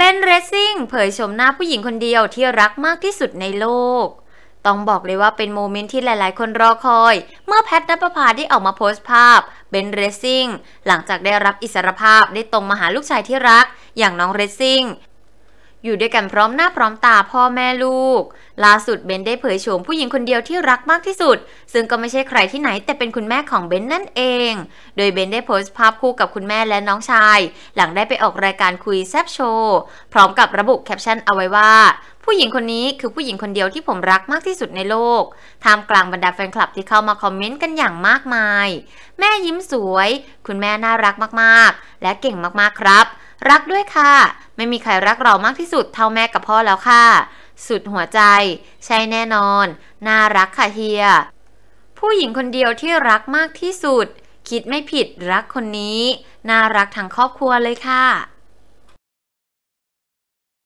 เบนเรซซิ่งเผยชมหน้าผู้หญิงคนเดียวที่รักมากที่สุดในโลก ต้องบอกเลยว่าเป็นโมเมนต์ที่หลายๆ คนรอคอย เมื่อแพทนัภพาได้ออกมาโพสต์ภาพเบนเรซซิ่งหลังจากได้รับอิสรภาพได้ตรงมาหาลูกชายที่รักอย่างน้องเรซซิ่งอยู่ด้วยกันพร้อมหน้าพร้อมตาพ่อแม่ลูกล่าสุดเบนได้เผยโฉมผู้หญิงคนเดียวที่รักมากที่สุด ซึ่งก็ไม่ใช่ใครที่ไหนแต่เป็นคุณแม่ของเบนนั่นเอง โดยเบนได้โพสต์ภาพคู่กับคุณแม่และน้องชาย หลังได้ไปออกรายการคุยแซบโชว์ พร้อมกับระบุแคปชั่นเอาไว้ว่า ผู้หญิงคนนี้คือผู้หญิงคนเดียวที่ผมรักมากที่สุดในโลกท่ามกลางบรรดาแฟนคลับที่เข้ามาคอมเมนต์กันอย่างมากมาย แม่ยิ้มสวย คุณแม่น่ารักมากๆ และเก่งมากๆครับ รักด้วยค่ะไม่มีใครรักเรามากที่สุดเท่าแม่กับพ่อแล้วค่ะ สุดหัวใจ ใช่แน่นอนน่ารักค่ะเฮีย ผู้หญิงคนเดียวที่รักมากที่สุด คิดไม่ผิดรักคนนี้น่ารักทั้งครอบครัวเลยค่ะ